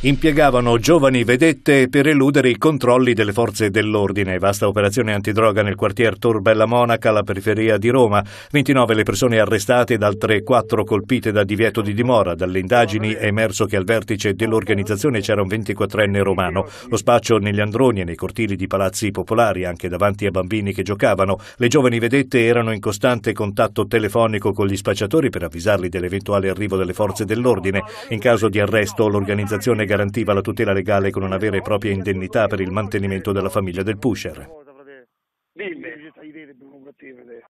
impiegavano giovani vedette per eludere i controlli delle forze dell'ordine. Vasta operazione antidroga nel quartier Tor Bella Monaca, alla periferia di Roma. 29 le persone arrestate ed altre 4 colpite da divieto di dimora. Dalle indagini è emerso che al vertice dell'organizzazione c'era un 24enne romano. Lo spaccio negli androni e nei cortili di palazzi popolari, anche davanti a bambini che giocavano. Le giovani vedette erano in costante contatto telefonico con gli spacciatori per avvisarli dell'eventuale arrivo delle forze dell'ordine. In caso di arresto l'organizzazione garantiva la tutela legale con una vera e propria indennità per il mantenimento della famiglia del pusher.